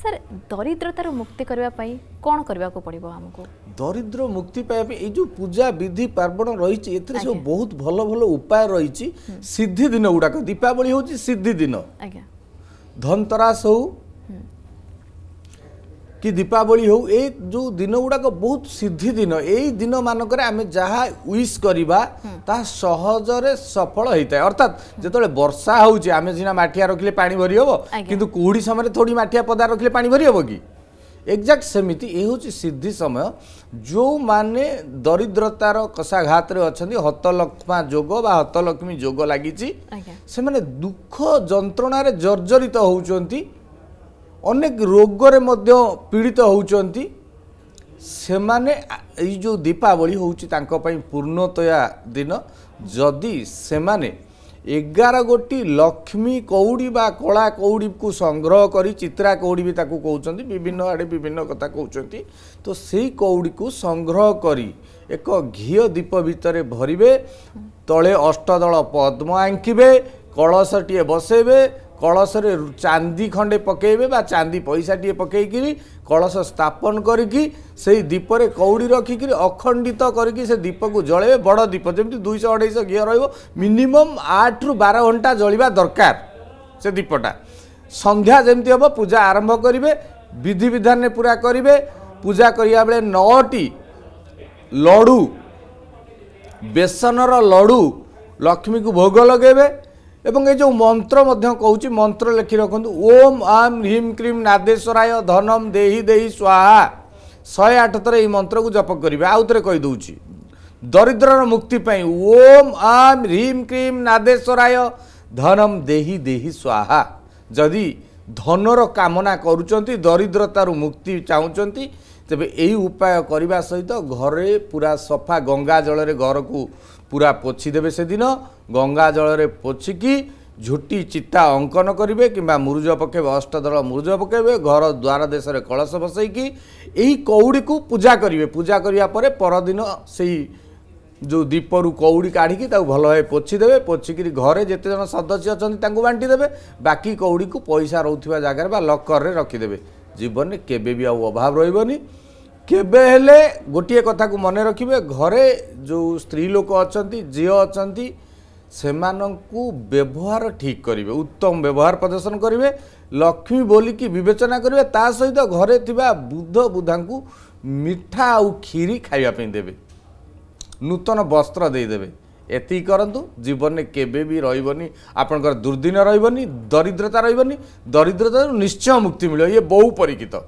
sir ଦରିଦ୍ରତାରୁ ମୁକ୍ତି କରିବା ପାଇଁ କ'ଣ କରିବାକୁ ପଡ଼ିବ ଆମକୁ ଦରିଦ୍ର ମୁକ୍ତି ପାଇବା ପାଇଁ ଏଇ ଯେଉଁ ପୂଜା ବିଧି ପାର୍ବଣ ରହିଛି ଏଥିରେ ସବୁ ବହୁତ ଭଲ ଭଲ ଉପାୟ ରହିଛି ସିଦ୍ଧି ଦିନ ଗୁଡ଼ାକ ଦୀପାବଳି ହେଉଛି ସିଦ୍ଧି ଦିନ ଧନତେରାସ ହଉ କି ଦୀପାବଳି ହେଉ ଏଇ ଯେଉଁ ଦିନ ଗୁଡ଼ାକ ବହୁତ ସିଦ୍ଧି ଦିନ ଏଇ ଦିନମାନଙ୍କରେ ଆମେ ଯାହା ୱିଶ୍ କରିବା ତାହା ସହଜରେ ସଫଳ ହେଇଥାଏ ଅର୍ଥାତ୍ ଯେତେବେଳେ ବର୍ଷା ହେଉଛି ଆମେ ସିନା ମାଠିଆ ରଖିଲେ ପାଣି ଭରି ହେବ କିନ୍ତୁ କୁହୁଡ଼ି ସମୟରେ ଥୋଡ଼ି ମାଠିଆ ପଦା ରଖିଲେ ପାଣି ଭରି ହେବ କି ଏକ୍ଜାକ୍ଟ ସେମିତି ଏ ହେଉଛି ସିଦ୍ଧି ସମୟ ଯେଉଁମାନେ ଦରିଦ୍ରତାର କଷାଘାତରେ ଅଛନ୍ତି ହତଲକ୍ଷ୍ମା ଯୋଗ ବା ହତଲକ୍ଷ୍ମୀ ଯୋଗ ଲାଗିଛି ସେମାନେ ଦୁଃଖ ଯନ୍ତ୍ରଣାରେ ଜର୍ଜରିତ ହେଉଛନ୍ତି ଅନେକ ରୋଗରେ ମଧ୍ୟ ପୀଡ଼ିତ ହେଉଛନ୍ତି ସେମାନେ ଏଇ ଯେଉଁ ଦୀପାବଳି ହେଉଛି ତାଙ୍କ ପାଇଁ ପୂର୍ଣ୍ଣତୟା ଦିନ ଯଦି ସେମାନେ ଏଗାର ଗୋଟି ଲକ୍ଷ୍ମୀ କଉଡ଼ି ବା କଳା କଉଡ଼ିକୁ ସଂଗ୍ରହ କରି ଚିତ୍ରା କଉଡ଼ି ବି ତାକୁ କହୁଛନ୍ତି ବିଭିନ୍ନ ଆଡ଼େ ବିଭିନ୍ନ କଥା କହୁଛନ୍ତି ତ ସେଇ କଉଡ଼ିକୁ ସଂଗ୍ରହ କରି ଏକ ଘିଅ ଦୀପ ଭିତରେ ଭରିବେ ତଳେ ଅଷ୍ଟଦଳ ପଦ୍ମ ଆଙ୍କିବେ କଳସଟିଏ ବସେଇବେ କଳସରେ ଚାନ୍ଦି ଖଣ୍ଡେ ପକେଇବେ ବା ଚାନ୍ଦି ପଇସାଟିଏ ପକେଇକିରି କଳସ ସ୍ଥାପନ କରିକି ସେଇ ଦୀପରେ କଉଡ଼ି ରଖିକିରି ଅଖଣ୍ଡିତ କରିକି ସେ ଦୀପକୁ ଜଳେଇବେ ବଡ଼ ଦୀପ ଯେମିତି ଦୁଇଶହ ଅଢ଼େଇଶହ ଘିଅ ରହିବ ମିନିମମ୍ ଆଠରୁ ବାର ଘଣ୍ଟା ଜଳିବା ଦରକାର ସେ ଦୀପଟା ସନ୍ଧ୍ୟା ଯେମିତି ହେବ ପୂଜା ଆରମ୍ଭ କରିବେ ବିଧିବିଧାନରେ ପୂରା କରିବେ ପୂଜା କରିବା ବେଳେ ନଅଟି ଲଡ଼ୁ ବେସନର ଲଡ଼ୁ ଲକ୍ଷ୍ମୀକୁ ଭୋଗ ଲଗେଇବେ ଏବଂ ଏ ଯେଉଁ ମନ୍ତ୍ର ମଧ୍ୟ କହୁଛି ମନ୍ତ୍ର ଲେଖି ରଖନ୍ତୁ ଓମ୍ ଆମ୍ ହ୍ରୀମ୍ କ୍ରିମ୍ ନାଦେଶ୍ୱରାୟ ଧନମ୍ ଦେହି ଦେହି ସ୍ୱାହା ଶହେ ଆଠ ଥର ଏହି ମନ୍ତ୍ରକୁ ଜପ କରିବେ ଆଉ ଥରେ କହିଦେଉଛି ଦରିଦ୍ରର ମୁକ୍ତି ପାଇଁ ଓମ୍ ଆମ୍ ହ୍ରୀମ୍ କ୍ରିମ୍ ନାଦେଶ୍ୱରାୟ ଧନମ୍ ଦେହି ଦେହି ସ୍ୱାହା ଯଦି ଧନର କାମନା କରୁଛନ୍ତି ଦରିଦ୍ରତାରୁ ମୁକ୍ତି ଚାହୁଁଛନ୍ତି ତେବେ ଏହି ଉପାୟ କରିବା ସହିତ ଘରେ ପୁରା ସଫା ଗଙ୍ଗା ଜଳରେ ଘରକୁ ପୁରା ପୋଛିଦେବେ ସେଦିନ ଗଙ୍ଗା ଜଳରେ ପୋଛିକି ଝୋଟି ଚିତା ଅଙ୍କନ କରିବେ କିମ୍ବା ମୁରୁଜ ପକାଇବେ ଅଷ୍ଟଦଳ ମୁରୁଜ ପକାଇବେ ଘର ଦ୍ୱାର ଦେଶରେ କଳସ ବସାଇକି ଏହି କଉଡ଼ିକୁ ପୂଜା କରିବେ ପୂଜା କରିବା ପରେ ପରଦିନ ସେଇ ଯେଉଁ ଦୀପରୁ କଉଡ଼ି କାଢ଼ିକି ତାକୁ ଭଲ ଭାବେ ପୋଛିଦେବେ ପୋଛିକିରି ଘରେ ଯେତେଜଣ ସଦସ୍ୟ ଅଛନ୍ତି ତାଙ୍କୁ ବାଣ୍ଟିଦେବେ ବାକି କଉଡ଼ିକୁ ପଇସା ରହୁଥିବା ଜାଗାରେ ବା ଲକର୍ରେ ରଖିଦେବେ ଜୀବନରେ କେବେ ବି ଆଉ ଅଭାବ ରହିବନି କେବେ ହେଲେ ଗୋଟିଏ କଥାକୁ ମନେ ରଖିବେ ଘରେ ଯେଉଁ ସ୍ତ୍ରୀ ଲୋକ ଅଛନ୍ତି ଝିଅ ଅଛନ୍ତି ସେମାନଙ୍କୁ ବ୍ୟବହାର ଠିକ୍ କରିବେ ଉତ୍ତମ ବ୍ୟବହାର ପ୍ରଦର୍ଶନ କରିବେ ଲକ୍ଷ୍ମୀ ବୋଲିକି ବିବେଚନା କରିବେ ତା ସହିତ ଘରେ ଥିବା ବୁଦ୍ଧ ବୁଦ୍ଧାଙ୍କୁ ମିଠା ଆଉ କ୍ଷୀରି ଖାଇବା ପାଇଁ ଦେବେ ନୂତନ ବସ୍ତ୍ର ଦେଇଦେବେ ଏତିକି କରନ୍ତୁ ଜୀବନରେ କେବେ ବି ରହିବନି ଆପଣଙ୍କର ଦୁର୍ଦ୍ଦିନ ରହିବନି ଦରିଦ୍ରତା ରହିବନି ଦରିଦ୍ରତାରୁ ନିଶ୍ଚୟ ମୁକ୍ତି ମିଳିବ ଇଏ ବହୁ ପରିକିତ